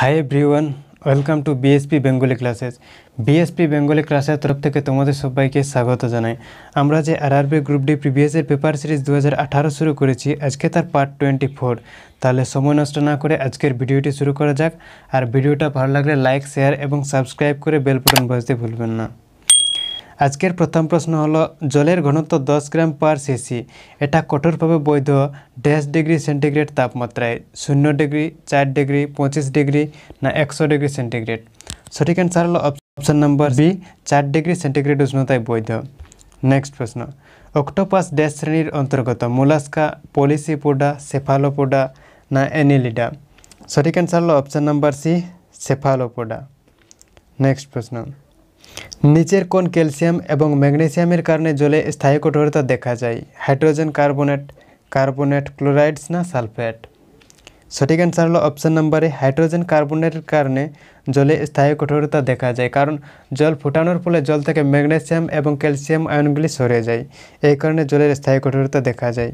high everyone welcome to BSP Bengali classes BSP Bengali ক্লাসের তরফ থেকে তোমাদের সবাইকে স্বাগত জানাই আমরা যে আর আরআরবি গ্রুপ ডি প্রিভিয়াসের পেপার সিরিজ দু হাজার শুরু করেছি আজকে তার পার্ট টোয়েন্টি ফোর তাহলে সময় নষ্ট না করে আজকের ভিডিওটি শুরু করা যাক আর ভিডিওটা ভালো লাগলে লাইক শেয়ার এবং সাবস্ক্রাইব করে বেল বাজতে ভুলবেন না আজকের প্রথম প্রশ্ন হলো জলের ঘনত্ব দশ গ্রাম পার সিসি এটা কঠোরভাবে বৈধ ড্যাশ ডিগ্রি সেন্টিগ্রেড তাপমাত্রায় শূন্য ডিগ্রি চার ডিগ্রি পঁচিশ ডিগ্রি না একশো ডিগ্রি সেন্টিগ্রেড সঠিক অ্যান্সার হলো অপশন নম্বর বি চার ডিগ্রি সেন্টিগ্রেড উষ্ণতায় বৈধ নেক্সট প্রশ্ন অক্টোপাস ড্যাশ শ্রেণীর অন্তর্গত মোলাস্কা পলিসিপোডা সেফালোপোডা না এনিলিডা সঠিক অ্যান্সার হলো option number C Cephalopoda next প্রশ্ন নিচের কোন ক্যালসিয়াম এবং ম্যাগনেসিয়ামের কারণে জলে স্থায়ী কঠোরতা দেখা যায় হাইড্রোজেন কার্বনেট কার্বনেট ক্লোরাইডস না সালফেট সঠিক অ্যান্সার হলো অপশান নাম্বারে হাইড্রোজেন কার্বনেটের কারণে জলে স্থায়ী কঠোরতা দেখা যায় কারণ জল ফুটানোর ফলে জল থেকে ম্যাগনেসিয়াম এবং ক্যালসিয়াম আয়নগুলি সরে যায় এই কারণে জলের স্থায়ী কঠোরতা দেখা যায়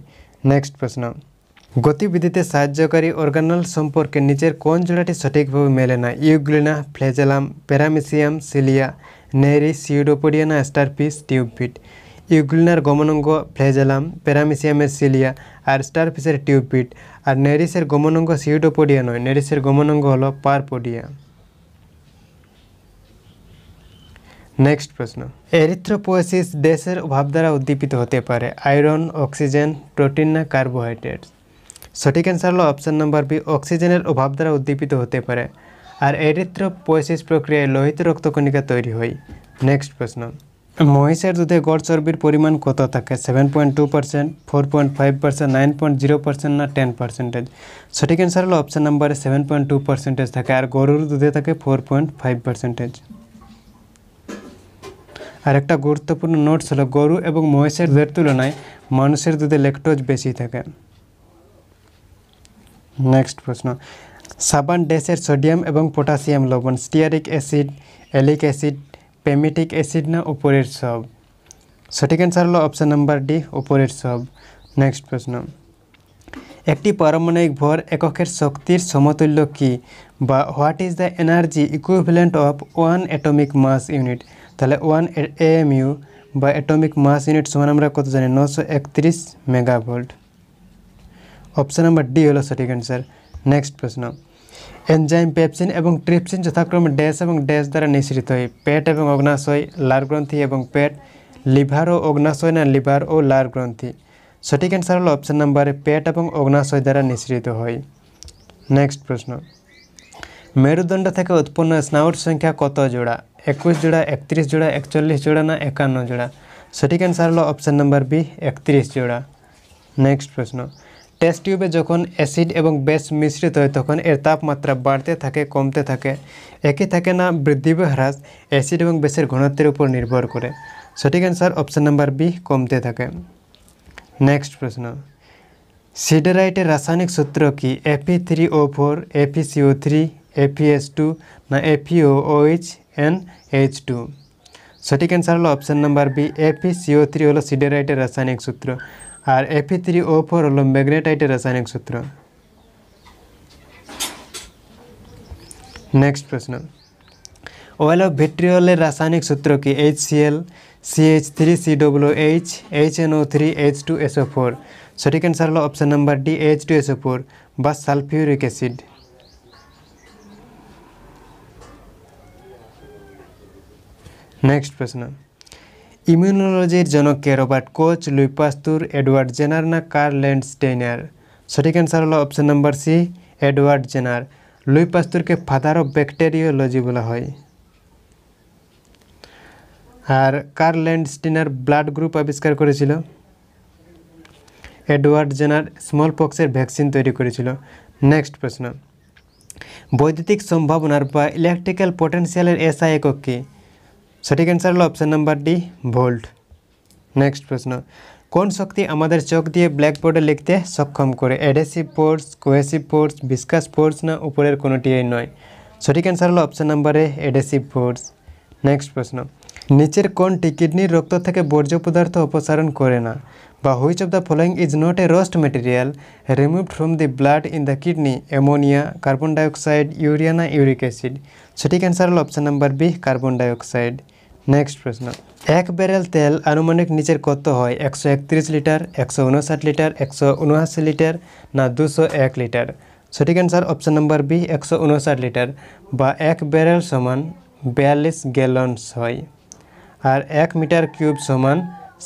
নেক্সট প্রশ্ন গতিবিধিতে সাহায্যকারী অর্গানাল সম্পর্কে নিজের কোন জোড়াটি সঠিকভাবে মেলে না ইউগ্লিনা ফ্লেজেলাম প্যারামিসিয়াম সিলিয়া নেরি সিউডোপোডিয়া না স্টারফিস টিউবফিট ইউগ্লিনার গমনাঙ্গ ফ্লেজেলাম প্যারামিসিয়ামের সিলিয়া আর স্টারফিসের টিউবপিট আর নেরিসের গমনাঙ্গ সিউডোপোডিয়া নয় নেরিসের গমনাঙ্গ হল পারপোডিয়া নেক্সট প্রশ্ন এরিথ্রোপোয়েসিস দেশের অভাব দ্বারা উদ্দীপিত হতে পারে আয়রন অক্সিজেন প্রোটিন না কার্বোহাইড্রেটস সঠিক অ্যান্সার হলো অপশান নাম্বার বি অক্সিজেনের অভাব দ্বারা উদ্দীপিত হতে পারে আর পয়সিস প্রক্রিয়ায় লোহিত রক্তকণিকা তৈরি হয় নেক্সট প্রশ্ন মহিষের দুধে গড় চর্বির পরিমাণ কত থাকে seven point two percent four point five percent nine point zero percent না টেন পার্সেন্টেজ সঠিক অ্যান্সার হলো অপশান নাম্বারে সেভেন পয়েন্ট টু পার্সেন্টেজ থাকে আর গরুর দুধে থাকে ফোর পয়েন্ট ফাইভ পার্সেন্টেজ আর একটা গুরুত্বপূর্ণ নোটস হলো গরু এবং মহিষের দুধের তুলনায় মানুষের দুধে লেকটোজ বেশি থাকে নেক্সট প্রশ্ন সাবান ডেসের সোডিয়াম এবং পটাশিয়াম লবণ stearic acid oleic acid palmitic acid না উপরের সব সঠিক অ্যান্সার হলো অপশান নাম্বার ডি উপরের সব নেক্সট প্রশ্ন একটি পারমাণবিক ভর এককের শক্তির সমতুল্য কি বা what is the energy equivalent of one atomic mass unit তাহলে ওয়ান এএমইউ বা অ্যাটমিক মাস ইউনিট সমান আমরা কত জানি নশো একত্রিশ মেগাভোল্ট অপশন নাম্বার ডি হল সঠিক অ্যান্সার নেক্সট প্রশ্ন এনজাইম পেপসিন এবং ট্রিপসিন যথাক্রমে ড্যাশ এবং ড্যাশ দ্বারা নিঃসৃত হয় পেট এবং অগ্নাশয় লার গ্রন্থি এবং পেট লিভার ও অগ্নাশয় না লিভার ও লার গ্রন্থি সঠিক অ্যান্সার হলো অপশন নাম্বারে পেট এবং অগ্নাশয় দ্বারা নিঃসৃত হয় নেক্সট প্রশ্ন মেরুদণ্ড থেকে উৎপন্ন স্নায়ুর সংখ্যা কত জোড়া একুশ জোড়া একত্রিশ জোড়া একচল্লিশ জোড়া না একান্ন জোড়া সঠিক অ্যান্সার হলো অপশন নাম্বার বি একত্রিশ জোড়া নেক্সট প্রশ্ন টেস্ট টিউবে যখন অ্যাসিড এবং বেশ মিশ্রিত হয় তখন এর তাপমাত্রা বাড়তে থাকে কমতে থাকে একই থাকে না বৃদ্ধি বা হ্রাস অ্যাসিড এবং বেশের ঘনত্বের উপর নির্ভর করে সঠিক অ্যান্সার অপশান নাম্বার বি কমতে থাকে নেক্সট প্রশ্ন সিডেরাইটের রাসায়নিক সূত্র কি Fe three O four Fe CO three FeS two না এপিও ওইচ এন এইচ টু সঠিক অ্যান্সার হলো option number B Fe CO three হলো সিডেরাইটের রাসায়নিক সূত্র और एपी थ्री ओ फोर हलो मैगनेटाइट रासायनिक सूत्र नेक्स्ट प्रश्न ओएल अफ भिट्रियल रासायनिक सूत्र की H C L C H three C W H H N O three H two SO four सठिक आंसर हल option number D H two SO four बस सालफ्यूरिक एसिड नेक्स्ट प्रश्न ইমিউনোলজির জনককে Robert Koch Louis Pasteur Edward Jenner না Karl Landsteiner সঠিক answer হলো option number C Edward Jenner লুইপাস্তুরকে ফাদার অফ ব্যাকটেরিওলজি বলা হয় আর কার্ল ল্যান্ডস্টেইনার ব্লাড গ্রুপ আবিষ্কার করেছিল এডওয়ার্ড জেনার স্মল পক্সের ভ্যাকসিন তৈরি করেছিল নেক্সট প্রশ্ন বৈদ্যুতিক সম্ভাবনার বা ইলেকট্রিক্যাল পটেন্সিয়ালের এসআই একক কী সঠিক অ্যান্সার হলো option number D volt next প্রশ্ন কোন শক্তি আমাদের চোখ দিয়ে ব্ল্যাকবোর্ডে লিখতে সক্ষম করে adhesive force cohesive force viscous force না উপরের কোনোটিই নয় সঠিক অ্যান্সার হলো অপশান নাম্বারে অ্যাডেসিভ ফোর্স নেক্সট প্রশ্ন নিচের কোনটি কিডনির রক্ত থেকে বর্জ্য পদার্থ অপসারণ করে না বা which of the following is not a roast material removed from the blood in the kidney ammonia carbon dioxide urea না ইউরিক অ্যাসিড সঠিক অ্যান্সার হল option number B carbon dioxide next প্রশ্ন এক ব্যারেল তেল আনুমানিক নিচের কত হয় একশো একত্রিশ লিটার একশো উনষাট লিটার একশো উনআশি লিটার না দুশো এক লিটার সঠিক অ্যান্সার অপশন নম্বর বি একশো উনষাট লিটার বা এক ব্যারেল সমান বিয়াল্লিশ গ্যালন্স হয় আর এক মিটার কিউব সমান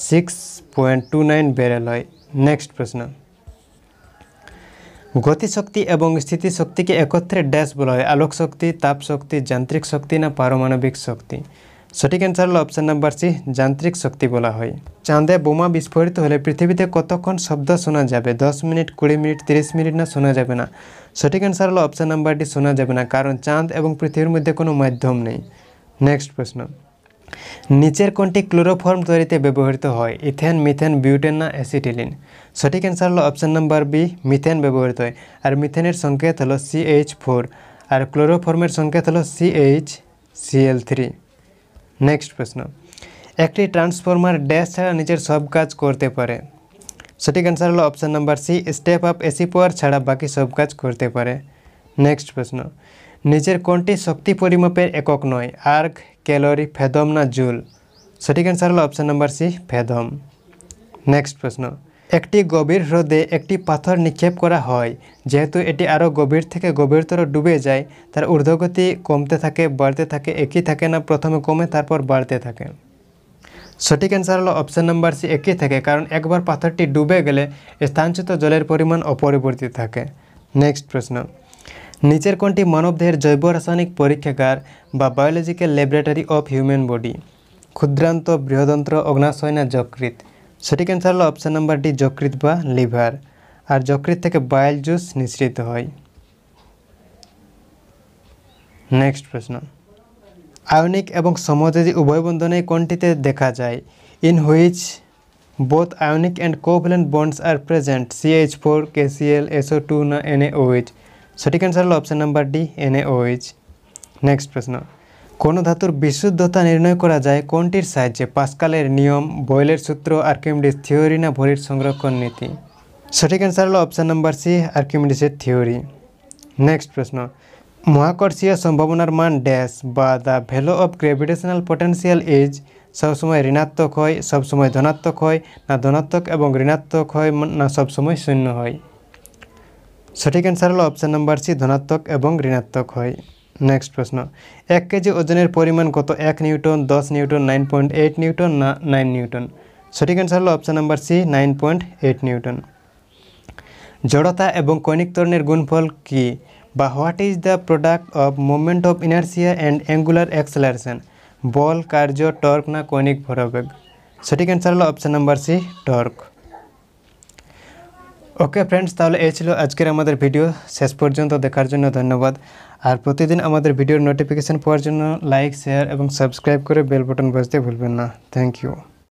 six point two nine barrel হয় নেক্সট প্রশ্ন গতিশক্তি এবং স্থিতিশক্তিকে একত্রে ড্যাশ বলা হয় আলোক শক্তি তাপ শক্তি যান্ত্রিক শক্তি না পারমাণবিক শক্তি সঠিক অ্যান্সার হলো অপশান নাম্বার সি যান্ত্রিক শক্তি বলা হয় চাঁদে বোমা বিস্ফোরিত হলে পৃথিবীতে কতক্ষণ শব্দ শোনা যাবে দশ মিনিট কুড়ি মিনিট তিরিশ মিনিট না শোনা যাবে না সঠিক অ্যান্সার হলো অপশান নাম্বারটি শোনা যাবে না কারণ চাঁদ এবং পৃথিবীর মধ্যে কোনো মাধ্যম নেই নেক্সট প্রশ্ন নিচের কোনটি ক্লোরোফর্ম তৈরিতে ব্যবহৃত হয় ইথেন মিথেন বিউটেন না অ্যাসিটিলিন সঠিক অ্যান্সার হলো অপশান নাম্বার বি মিথেন ব্যবহৃত হয় আর মিথেনের সংকেত হলো সিএইচ ফোর আর ক্লোরোফর্মের সংকেত হলো সিএইচ সিএল থ্রি নেক্সট প্রশ্ন একটি ট্রান্সফর্মার ড্যাশ ছাড়া নিজের সব কাজ করতে পারে সঠিক অ্যান্সার হলো option number C step up AC power ছাড়া বাকি সব কাজ করতে পারে নেক্সট প্রশ্ন নিজের কোনটি শক্তি পরিমাপের একক নয় আর্ক ক্যালোরি ফেদম না জুল সঠিক অ্যান্সার হলো option number C fathom next প্রশ্ন একটি গভীর হ্রদে একটি পাথর নিক্ষেপ করা হয় যেহেতু এটি আরও গভীর থেকে গভীরতর ডুবে যায় তার ঊর্ধ্বগতি কমতে থাকে বাড়তে থাকে একই থাকে না প্রথমে কমে তারপর বাড়তে থাকে সঠিক অ্যান্সার হলো অপশান নাম্বার সি একই থাকে কারণ একবার পাথরটি ডুবে গেলে স্থানচ্যুত জলের পরিমাণ অপরিবর্তিত থাকে নেক্সট প্রশ্ন নিচের কোনটি মানবদেহের জৈব রাসায়নিক পরীক্ষাগার বা biological laboratory of human body ক্ষুদ্রান্ত বৃহদন্ত্র অগ্নাশয় না যকৃত সঠিক অ্যান্সার হলো অপশান নাম্বার ডি যকৃত বা লিভার আর যকৃত থেকে বাইল জুস নিঃসৃত হয় নেক্সট প্রশ্ন আয়নিক এবং সমযোজী উভয় বন্ধনে কোনটিতে দেখা যায় in which both ionic and covalent bonds are present CH four KCl SO two না ওইচ সঠিক অ্যান্সার হলো অপশান নাম্বার ডি ওইচ নেক্সট প্রশ্ন কোনো ধাতুর বিশুদ্ধতা নির্ণয় করা যায় কোনটির সাহায্যে পাস্কালের নিয়ম বয়েলের সূত্র আর্কিমিডিস থিওরি না ভরির সংরক্ষণ নীতি সঠিক অ্যান্সার হলো অপশান নাম্বার সি আর্কিমিডিসের থিওরি নেক্সট প্রশ্ন মহাকর্ষীয় সম্ভাবনার মান ড্যাশ বা the value of gravitational potential is সবসময় ঋণাত্মক হয় সবসময় ধনাত্মক হয় না ধনাত্মক এবং ঋণাত্মক হয় না সবসময় শূন্য হয় সঠিক অ্যান্সার হলো অপশান নাম্বার সি ধনাত্মক এবং ঋণাত্মক হয় নেক্সট প্রশ্ন এক কেজি ওজনের পরিমাণ কত এক নিউটন দশ newton nine point eight newton না নাইন নিউটন সঠিক অ্যান্সার হলো option number C nine point eight newton জড়তা এবং কনিক তরণের গুণফল কি বা what is the product of movement of inertia and angular acceleration বল কার্য টর্ক না কনিক ভরবেগ সঠিক অ্যান্সার হলো option number C torque okay friends তাহলে এই ছিল আজকের আমাদের ভিডিও শেষ পর্যন্ত দেখার জন্য ধন্যবাদ আর প্রতিদিন আমাদের ভিডিওর নোটিফিকেশান পাওয়ার জন্য লাইক শেয়ার এবং সাবস্ক্রাইব করে বেল বাটন বাজতে ভুলবেন না থ্যাংক ইউ